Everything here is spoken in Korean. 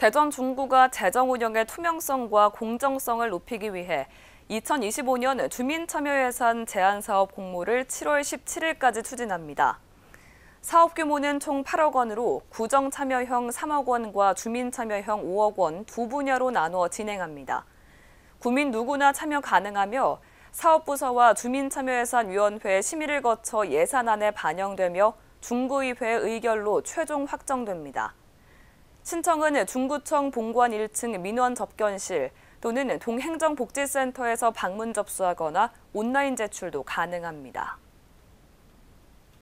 대전 중구가 재정 운영의 투명성과 공정성을 높이기 위해 2025년 주민참여예산 제한사업 공모를 7월 17일까지 추진합니다. 사업 규모는 총 8억 원으로 구정참여형 3억 원과 주민참여형 5억 원 두 분야로 나누어 진행합니다. 구민 누구나 참여 가능하며 사업부서와 주민참여예산위원회 심의를 거쳐 예산안에 반영되며 중구의회 의결로 최종 확정됩니다. 신청은 중구청 본관 1층 민원 접견실 또는 동행정복지센터에서 방문 접수하거나 온라인 제출도 가능합니다.